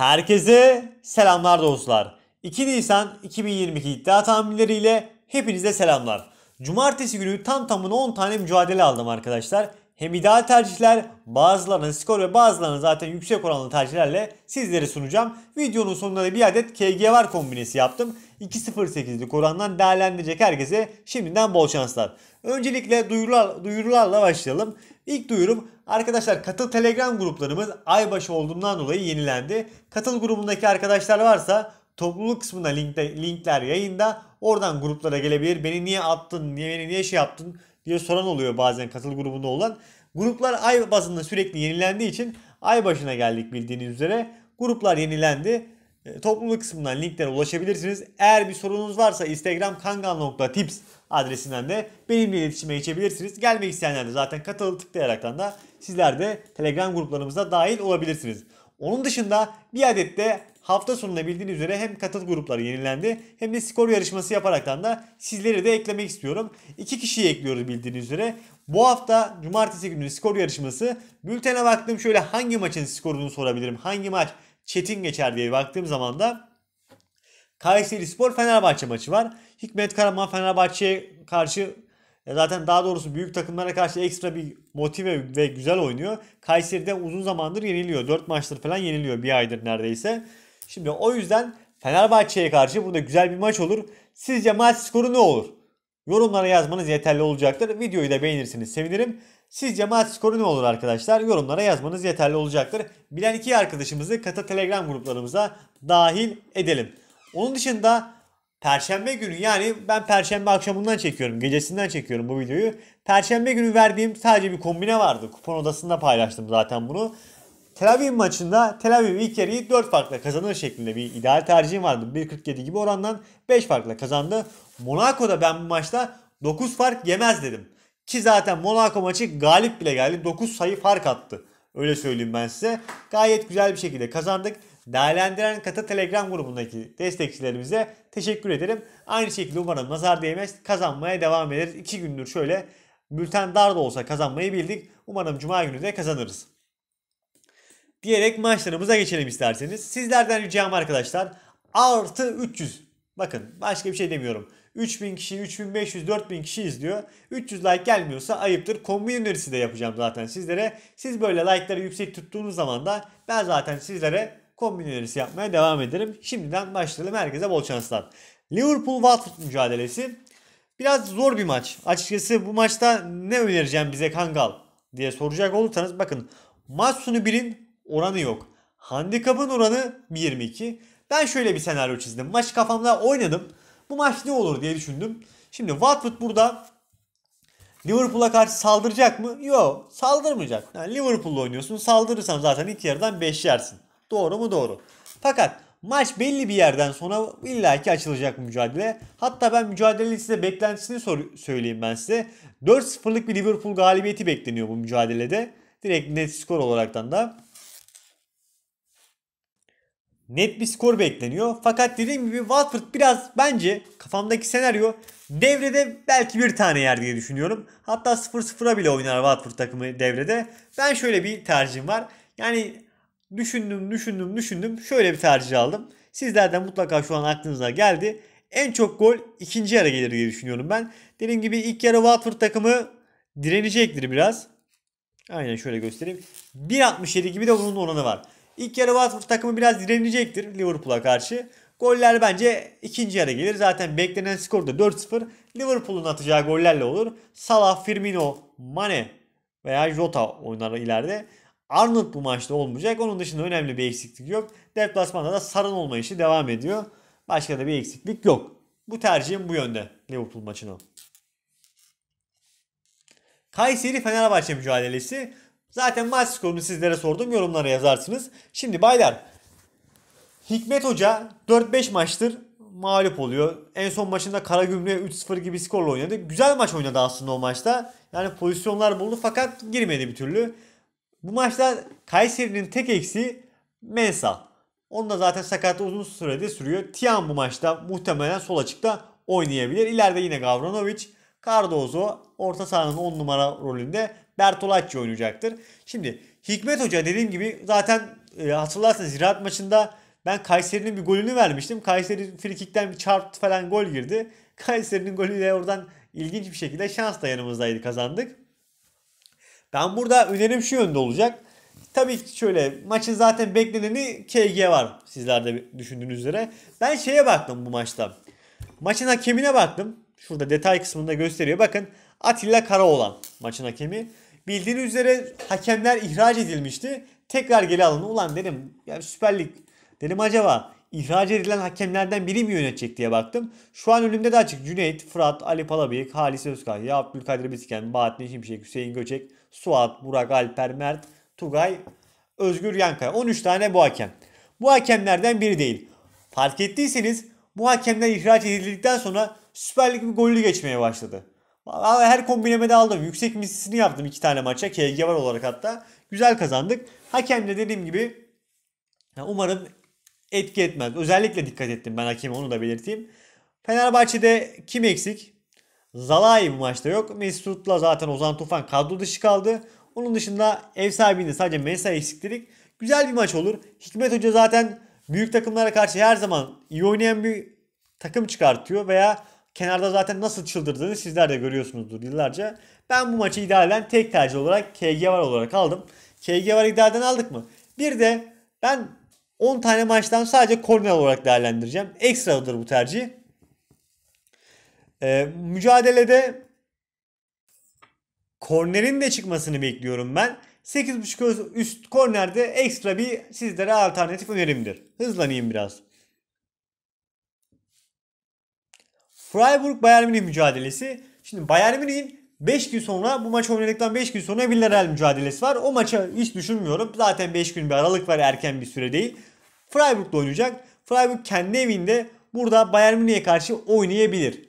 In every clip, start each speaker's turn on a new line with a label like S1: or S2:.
S1: Herkese selamlar dostlar. 2 Nisan 2022 iddia tahminleriyle hepinize selamlar. Cumartesi günü tam tamına 10 tane mücadele aldım arkadaşlar. Hem ideal tercihler bazılarının skor ve bazılarının zaten yüksek oranlı tercihlerle sizlere sunacağım. Videonun sonunda da bir adet KG var kombinesi yaptım. 2.08'lik orandan değerlendirecek herkese şimdiden bol şanslar. Öncelikle duyurular, duyurularla başlayalım. İlk duyurum arkadaşlar katıl telegram gruplarımız aybaşı olduğundan dolayı yenilendi. Katıl grubundaki arkadaşlar varsa topluluk kısmında linkler yayında. Oradan gruplara gelebilir. Beni niye attın, beni niye şey yaptın diye soran oluyor bazen katıl grubunda olan. Gruplar ay bazında sürekli yenilendiği için ay başına geldik bildiğiniz üzere. Gruplar yenilendi. E, topluluk kısmından linklere ulaşabilirsiniz. Eğer bir sorunuz varsa instagram kangal.tips adresinden de benimle iletişime geçebilirsiniz. Gelmek isteyenler de zaten katıl tıklayaraktan da sizler de telegram gruplarımıza dahil olabilirsiniz. Onun dışında bir adet de hafta sonunda bildiğiniz üzere hem katıl grupları yenilendi hem de skor yarışması yaparaktan da sizleri de eklemek istiyorum. İki kişiyi ekliyoruz bildiğiniz üzere. Bu hafta cumartesi günü skor yarışması. Bültene baktım şöyle hangi maçın skorunu sorabilirim. Hangi maç çetin geçer diye baktığım zaman da Kayseri Spor Fenerbahçe maçı var. Hikmet Karaman Fenerbahçe'ye karşı e, zaten daha doğrusu büyük takımlara karşı ekstra bir motive ve güzel oynuyor. Kayseri'de uzun zamandır yeniliyor. 4 maçtır falan yeniliyor bir aydır neredeyse. Şimdi o yüzden Fenerbahçe'ye karşı burada güzel bir maç olur. Sizce maç skoru ne olur? Yorumlara yazmanız yeterli olacaktır. Videoyu da beğenirsiniz sevinirim. Sizce maç skoru ne olur arkadaşlar? Yorumlara yazmanız yeterli olacaktır. Bilen iki arkadaşımızı kata telegram gruplarımıza dahil edelim. Onun dışında Perşembe günü yani ben perşembe akşamından çekiyorum. Gecesinden çekiyorum bu videoyu. Perşembe günü verdiğim sadece bir kombine vardı. Kupon odasında paylaştım zaten bunu. Tel Aviv maçında Tel Aviv ilk yarıyı 4 farkla kazanır şeklinde bir ideal tercihim vardı. 1.47 gibi orandan 5 farkla kazandı. Monaco'da ben bu maçta 9 fark yemez dedim. Ki zaten Monaco maçı galip bile geldi. 9 sayı fark attı. Öyle söyleyeyim ben size. Gayet güzel bir şekilde kazandık. Değerlendiren kata Telegram grubundaki destekçilerimize teşekkür ederim. Aynı şekilde umarım nazar değmez kazanmaya devam ederiz. 2 gündür şöyle bülten dar da olsa kazanmayı bildik. Umarım cuma günü de kazanırız diyerek maçlarımıza geçelim isterseniz. Sizlerden ricam arkadaşlar artı 300. Bakın başka bir şey demiyorum. 3000 kişi, 3500, 4000 kişi izliyor. 300 like gelmiyorsa ayıptır. Kombi önerisi de yapacağım zaten sizlere. Siz böyle like'ları yüksek tuttuğunuz zaman da ben zaten sizlere kombin önerisi yapmaya devam ederim. Şimdiden başlayalım. Herkese bol şanslar. Liverpool-Watford mücadelesi. Biraz zor bir maç. Açıkçası bu maçta ne önereceğim bize Kangal diye soracak olursanız bakın maç sonu birin oranı yok. Handikapın oranı 22. Ben şöyle bir senaryo çizdim. Maç kafamda oynadım. Bu maç ne olur diye düşündüm. Şimdi Watford burada Liverpool'a karşı saldıracak mı? Yok saldırmayacak. Yani Liverpool'la oynuyorsun saldırırsan zaten ilk yarıdan 5 yersin. Doğru mu? Doğru. Fakat maç belli bir yerden sonra illaki açılacak mücadele. Hatta ben mücadelenin size beklentisini sor- söyleyeyim ben size. 4-0'lık bir Liverpool galibiyeti bekleniyor bu mücadelede. Direkt net skor olaraktan da net bir skor bekleniyor. Fakat dediğim gibi Watford biraz bence kafamdaki senaryo devrede belki bir tane yer diye düşünüyorum. Hatta 0-0'a bile oynar Watford takımı devrede. Ben şöyle bir tercihim var. Yani düşündüm düşündüm düşündüm şöyle bir tercih aldım. Sizlerden mutlaka şu an aklınıza geldi. En çok gol ikinci yarı gelir diye düşünüyorum ben. Dediğim gibi ilk yarı Watford takımı direnecektir biraz. Aynen şöyle göstereyim. 1.67 gibi de bunun oranı var. İlk yarı Watford takımı biraz direnecektir Liverpool'a karşı. Goller bence ikinci yarı gelir. Zaten beklenen skor da 4-0. Liverpool'un atacağı gollerle olur. Salah, Firmino, Mane veya Jota oynar ileride. Arnold bu maçta olmayacak. Onun dışında önemli bir eksiklik yok. Deplasmanda da sarın olma işi devam ediyor. Başka da bir eksiklik yok. Bu tercihim bu yönde Liverpool maçına. Kayseri Fenerbahçe mücadelesi. Zaten maç skorunu sizlere sordum. Yorumlara yazarsınız. Şimdi baylar Hikmet Hoca 4-5 maçtır mağlup oluyor. En son maçında Karagümrük'e 3-0 gibi skorla oynadı. Güzel maç oynadı aslında o maçta. Yani pozisyonlar buldu fakat girmedi bir türlü. Bu maçta Kayseri'nin tek eksiği Mensa. da zaten sakatlığı uzun sürede sürüyor. Tian bu maçta muhtemelen sol açıkta oynayabilir. İleride yine Gavranovic, Cardozo, orta sahanın 10 numara rolünde Bertolacci oynayacaktır. Şimdi Hikmet Hoca dediğim gibi zaten e, hatırlarsanız Ziraat maçında ben Kayseri'nin bir golünü vermiştim. Kayseri frikikten bir çarptı falan gol girdi. Kayseri'nin golüyle oradan ilginç bir şekilde şans da yanımızdaydı kazandık. Ben burada önerim şu yönde olacak. Tabii ki şöyle maçın zaten bekleneni KG var sizler de düşündüğünüz üzere. Ben şeye baktım bu maçta. Maçın hakemine baktım. Şurada detay kısmında gösteriyor. Bakın Atilla Karaoğlan maçın hakemi. Bildiğiniz üzere hakemler ihraç edilmişti. Tekrar geri alındı. Ulan dedim yani Süper Lig dedim acaba ihraç edilen hakemlerden biri mi yönetecek diye baktım. Şu an önümde de açık. Cüneyt, Fırat, Ali Palabıyık, Halis Özkan, Özkahya, Abdülkadir Bisken, Bahattin Şimşek, Hüseyin Göçek, Suat, Burak, Alper, Mert, Tugay, Özgür Yankaya. 13 tane bu hakem. Bu hakemlerden biri değil. Fark ettiyseniz bu hakemler ihraç edildikten sonra Süper Lig bir golü geçmeye başladı. Her kombinemede aldım. Yüksek mislisini yaptım iki tane maça. KG var olarak hatta. Güzel kazandık. Hakem de dediğim gibi umarım etki etmez. Özellikle dikkat ettim ben hakeme onu da belirteyim. Fenerbahçe'de kim eksik? Zalai bu maçta yok. Mesut'la zaten Ozan Tufan kadro dışı kaldı. Onun dışında ev sahibinde sadece Mesa eksik Güzel bir maç olur. Hikmet Hoca zaten büyük takımlara karşı her zaman iyi oynayan bir takım çıkartıyor veya Kenarda zaten nasıl çıldırdığını sizler de görüyorsunuzdur yıllarca. Ben bu maçı idealen tek tercih olarak KG var olarak aldım. KG var idealden aldık mı? Bir de ben 10 tane maçtan sadece korner olarak değerlendireceğim. Ekstradır bu tercih. Ee, mücadelede kornerin de çıkmasını bekliyorum ben. 8.5 üst kornerde ekstra bir sizlere alternatif önerimdir. Hızlanayım biraz. Freiburg Bayern Münih mücadelesi. Şimdi Bayern Münih'in 5 gün sonra bu maç oynadıktan 5 gün sonra Villarreal mücadelesi var. O maça hiç düşünmüyorum. Zaten 5 gün bir aralık var erken bir süre değil. Freiburg'da oynayacak. Freiburg kendi evinde burada Bayern Münih'e karşı oynayabilir.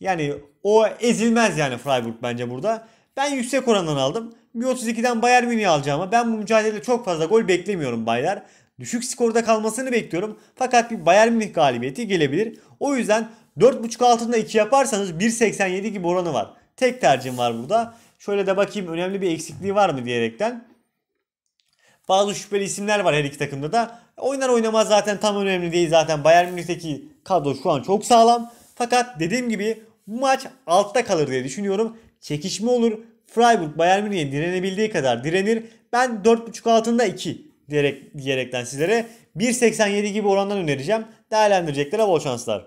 S1: Yani o ezilmez yani Freiburg bence burada. Ben yüksek orandan aldım. 1.32'den Bayern Münih'i alacağıma ben bu mücadelede çok fazla gol beklemiyorum baylar. Düşük skorda kalmasını bekliyorum. Fakat bir Bayern Münih galibiyeti gelebilir. O yüzden 4.5 altında 2 yaparsanız 1.87 gibi oranı var. Tek tercihim var burada. Şöyle de bakayım önemli bir eksikliği var mı diyerekten. Bazı şüpheli isimler var her iki takımda da. Oynar oynamaz zaten tam önemli değil zaten. Bayern Münih'teki kadro şu an çok sağlam. Fakat dediğim gibi bu maç altta kalır diye düşünüyorum. Çekişme olur. Freiburg Bayern Münih'e direnebildiği kadar direnir. Ben 4.5 altında 2 diyerek, diyerekten sizlere 1.87 gibi orandan önereceğim. Değerlendireceklere bol şanslar.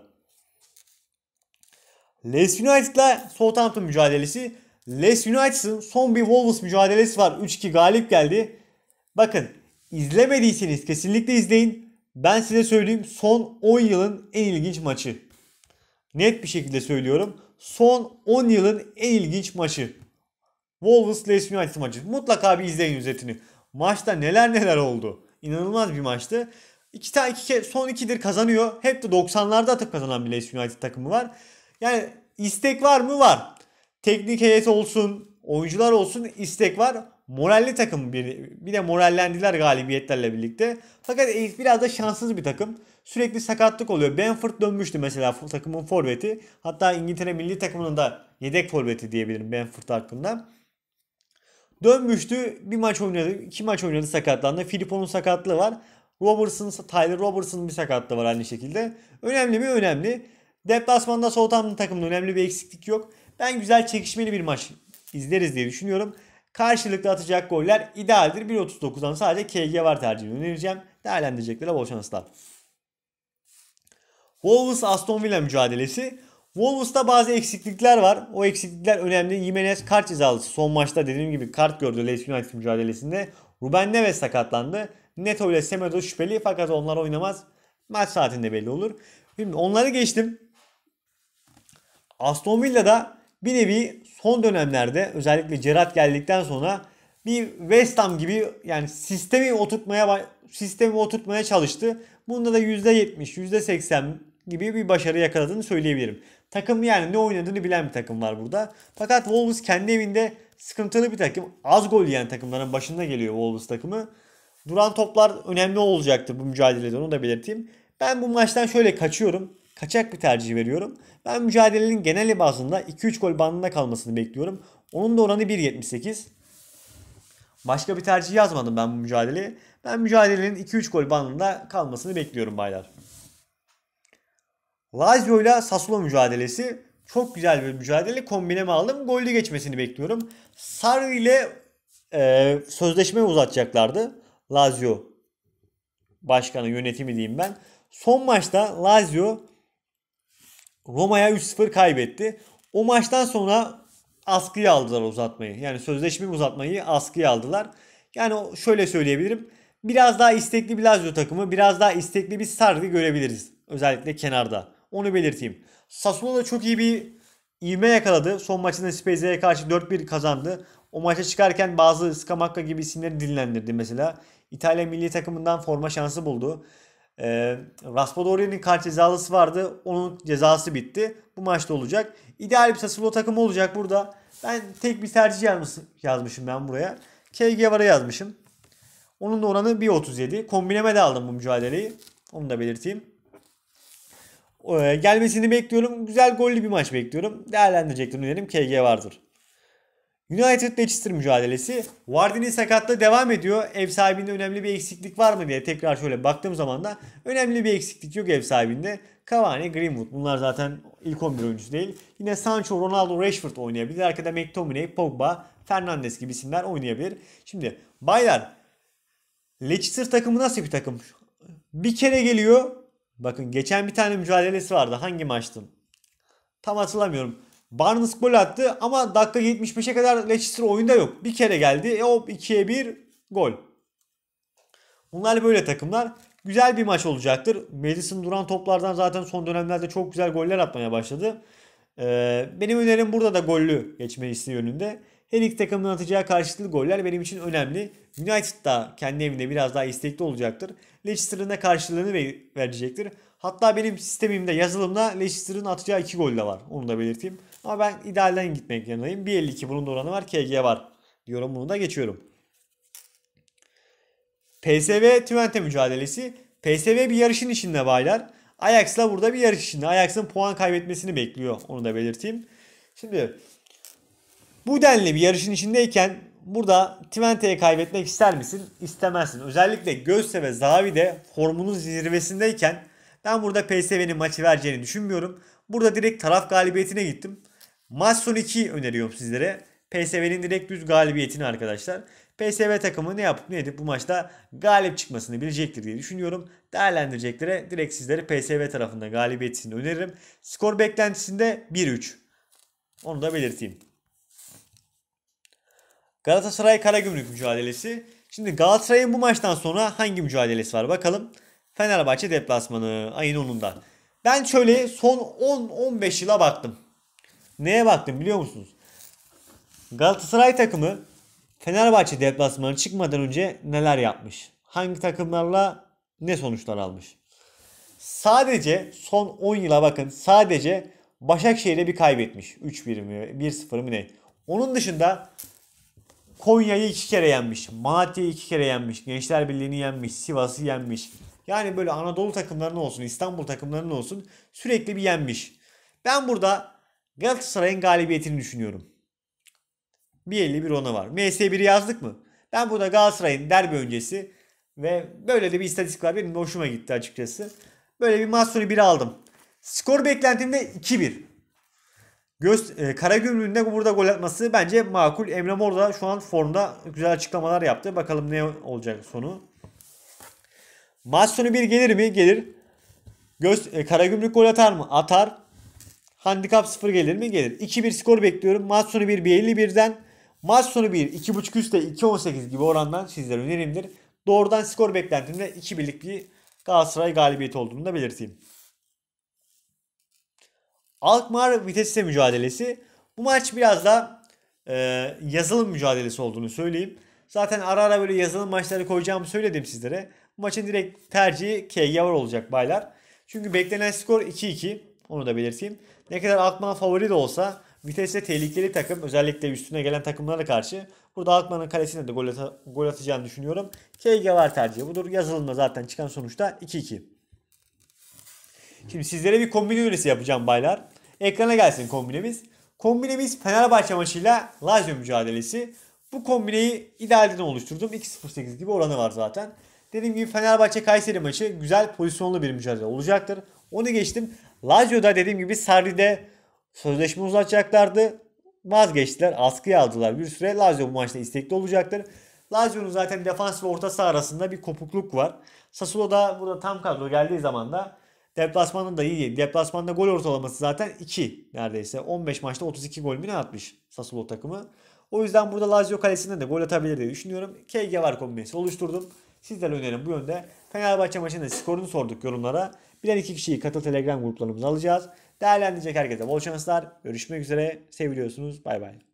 S1: Leeds United'la Southampton mücadelesi. Leeds United'ın son bir Wolves mücadelesi var. 3-2 galip geldi. Bakın izlemediyseniz kesinlikle izleyin. Ben size söyleyeyim son 10 yılın en ilginç maçı. Net bir şekilde söylüyorum. Son 10 yılın en ilginç maçı. Wolves Leeds United maçı. Mutlaka bir izleyin özetini. Maçta neler neler oldu. İnanılmaz bir maçtı. İki tane iki, son ikidir kazanıyor. Hep de 90'larda atıp kazanan bir Leeds United takımı var. Yani istek var mı? Var. Teknik heyet olsun, oyuncular olsun istek var. Moralli takım bir, bir de morallendiler galibiyetlerle birlikte. Fakat Eğit biraz da şanssız bir takım. Sürekli sakatlık oluyor. Benford dönmüştü mesela takımın forveti. Hatta İngiltere milli takımının da yedek forveti diyebilirim Benford hakkında. Dönmüştü. Bir maç oynadı. iki maç oynadı sakatlandı. Filiponun sakatlığı var. Robertson, Tyler Robertson'ın bir sakatlığı var aynı şekilde. Önemli mi? Önemli. Deplasmanda Southampton takımının önemli bir eksiklik yok. Ben güzel çekişmeli bir maç izleriz diye düşünüyorum. Karşılıklı atacak goller idealdir. 1.39'dan sadece KG var tercihini önereceğim. Değerlendireceklere bol şanslar. Wolves Aston Villa mücadelesi. Wolves'ta bazı eksiklikler var. O eksiklikler önemli. Jimenez kart cezalısı. Son maçta dediğim gibi kart gördü Leeds United mücadelesinde. Ruben Neves sakatlandı. Neto ile Semedo şüpheli fakat onlar oynamaz. Maç saatinde belli olur. Şimdi onları geçtim. Aston Villa'da bir nevi son dönemlerde özellikle Gerrard geldikten sonra bir West Ham gibi yani sistemi oturtmaya sistemi oturtmaya çalıştı. Bunda da %70, %80 gibi bir başarı yakaladığını söyleyebilirim. Takım yani ne oynadığını bilen bir takım var burada. Fakat Wolves kendi evinde sıkıntılı bir takım. Az gol yiyen takımların başında geliyor Wolves takımı. Duran toplar önemli olacaktır bu mücadelede onu da belirteyim. Ben bu maçtan şöyle kaçıyorum kaçak bir tercih veriyorum. Ben mücadelenin genel bazında 2-3 gol bandında kalmasını bekliyorum. Onun da oranı 1.78. Başka bir tercih yazmadım ben bu mücadeleye. Ben mücadelenin 2-3 gol bandında kalmasını bekliyorum baylar. Lazio ile Sassuolo mücadelesi çok güzel bir mücadele. Kombineme aldım. Golde geçmesini bekliyorum. Sarri ile e, sözleşme uzatacaklardı. Lazio başkanı yönetimi diyeyim ben. Son maçta Lazio Roma'ya 3-0 kaybetti. O maçtan sonra askıya aldılar uzatmayı. Yani sözleşme uzatmayı askıya aldılar. Yani şöyle söyleyebilirim. Biraz daha istekli bir Lazio takımı, biraz daha istekli bir Sarri görebiliriz. Özellikle kenarda. Onu belirteyim. Sassuolo da çok iyi bir ivme yakaladı. Son maçında Spezia'ya karşı 4-1 kazandı. O maça çıkarken bazı Scamacca gibi isimleri dinlendirdi mesela. İtalya milli takımından forma şansı buldu. E, Raspadori'nin kart cezalısı vardı. Onun cezası bitti. Bu maçta olacak. İdeal bir Sassuolo takımı olacak burada. Ben tek bir tercih yazmışım ben buraya. KG vara yazmışım. Onun da oranı 1.37. Kombineme de aldım bu mücadeleyi. Onu da belirteyim. Ee, gelmesini bekliyorum. Güzel gollü bir maç bekliyorum. Değerlendirecektim diyelim. KG vardır. United Leicester mücadelesi. Vardy'nin sakatlığı devam ediyor. Ev sahibinde önemli bir eksiklik var mı diye tekrar şöyle baktığım zaman da önemli bir eksiklik yok ev sahibinde. Cavani, Greenwood bunlar zaten ilk 11 oyuncusu değil. Yine Sancho, Ronaldo, Rashford oynayabilir. Arkada McTominay, Pogba, Fernandes gibi isimler oynayabilir. Şimdi baylar Leicester takımı nasıl bir takım? Bir kere geliyor. Bakın geçen bir tane mücadelesi vardı. Hangi maçtı? Tam hatırlamıyorum. Barnes gol attı ama dakika 75'e kadar Leicester oyunda yok. Bir kere geldi. E hop 2'ye 1 gol. Bunlar böyle takımlar. Güzel bir maç olacaktır. Madison duran toplardan zaten son dönemlerde çok güzel goller atmaya başladı. Ee, benim önerim burada da gollü geçmesi yönünde. Her iki takımın atacağı karşılıklı goller benim için önemli. United da kendi evinde biraz daha istekli olacaktır. Leicester'ın da karşılığını verecektir. Hatta benim sistemimde yazılımda Leicester'ın atacağı iki gol de var. Onu da belirteyim. Ama ben idealden gitmek yanındayım. 1.52 bunun da oranı var. KG var diyorum. Bunu da geçiyorum. PSV Twente mücadelesi. PSV bir yarışın içinde baylar. Ajax'la burada bir yarış içinde. Ajax'ın puan kaybetmesini bekliyor. Onu da belirteyim. Şimdi bu denli bir yarışın içindeyken burada Twente'ye kaybetmek ister misin? İstemezsin. Özellikle Gözte ve Zavi de formunun zirvesindeyken ben burada PSV'nin maçı vereceğini düşünmüyorum. Burada direkt taraf galibiyetine gittim. Maç sonu 2 öneriyorum sizlere. PSV'nin direkt düz galibiyetini arkadaşlar. PSV takımı ne yapıp ne edip bu maçta galip çıkmasını bilecektir diye düşünüyorum. Değerlendireceklere direkt sizlere PSV tarafında galibiyetini öneririm. Skor beklentisinde 1-3. Onu da belirteyim. Galatasaray Karagümrük mücadelesi. Şimdi Galatasaray'ın bu maçtan sonra hangi mücadelesi var bakalım. Fenerbahçe deplasmanı ayın 10'unda. Ben şöyle son 10-15 yıla baktım. Neye baktım biliyor musunuz? Galatasaray takımı Fenerbahçe deplasmanı çıkmadan önce neler yapmış? Hangi takımlarla ne sonuçlar almış? Sadece son 10 yıla bakın sadece Başakşehir'e bir kaybetmiş. 3-1 mi 1-0 mı ne? Onun dışında Konya'yı iki kere yenmiş. Malatya'yı iki kere yenmiş. Gençler Birliği'ni yenmiş. Sivas'ı yenmiş. Yani böyle Anadolu takımlarının olsun, İstanbul takımlarının olsun sürekli bir yenmiş. Ben burada Galatasaray'ın galibiyetini düşünüyorum. 1.51 ona var. MS1'i yazdık mı? Ben burada Galatasaray'ın derbi öncesi ve böyle de bir istatistik var. Benim hoşuma gitti açıkçası. Böyle bir maç sonu 1 aldım. Skor beklentimde 2-1. Göz, e, Karagümrük'ün de burada gol atması bence makul. Emre Mor da şu an formda güzel açıklamalar yaptı. Bakalım ne olacak sonu. Maç sonu bir gelir mi? Gelir. Göz, e, Karagümrük gol atar mı? Atar. Handikap 0 gelir mi? Gelir. 2-1 skor bekliyorum. Maç sonu 1 1.51'den. Maç sonu 1 2.5 üstte 2.18 gibi orandan sizlere önerimdir. Doğrudan skor beklentimde 2-1'lik bir Galatasaray galibiyeti olduğunu da belirteyim. Alkmaar Vitesse mücadelesi. Bu maç biraz da e, yazılım mücadelesi olduğunu söyleyeyim. Zaten ara ara böyle yazılım maçları koyacağımı söyledim sizlere. Bu maçın direkt tercihi KG var olacak baylar. Çünkü beklenen skor 2-2. Onu da belirteyim. Ne kadar Alkmaar favori de olsa Vites tehlikeli takım. Özellikle üstüne gelen takımlara karşı. Burada Alkmaar'ın kalesine de gol, at gol atacağını düşünüyorum. KG var tercihi budur. Yazılımda zaten çıkan sonuçta 2-2. Şimdi sizlere bir kombine önerisi yapacağım baylar. Ekrana gelsin kombinemiz. Kombinemiz Fenerbahçe maçıyla Lazio mücadelesi. Bu kombineyi idealden oluşturdum. 2.08 gibi oranı var zaten. Dediğim gibi Fenerbahçe Kayseri maçı güzel pozisyonlu bir mücadele olacaktır. Onu geçtim. Lazio'da dediğim gibi Sarri'de sözleşme uzatacaklardı. Vazgeçtiler. Askıya aldılar bir süre. Lazio bu maçta istekli olacaktır. Lazio'nun zaten defans ve orta saha arasında bir kopukluk var. Sassuolo da burada tam kadro geldiği zaman da deplasmanın da iyi. Deplasmanda gol ortalaması zaten 2 neredeyse. 15 maçta 32 gol mü ne atmış Sassuolo takımı. O yüzden burada Lazio kalesinden de gol atabilir diye düşünüyorum. KG var kombinesi oluşturdum. Sizlere önerim bu yönde. Fenerbahçe maçında skorunu sorduk yorumlara. Bilen iki kişiyi katıl Telegram gruplarımıza alacağız. Değerlendirecek herkese bol şanslar. Görüşmek üzere. Seviliyorsunuz. Bay bay.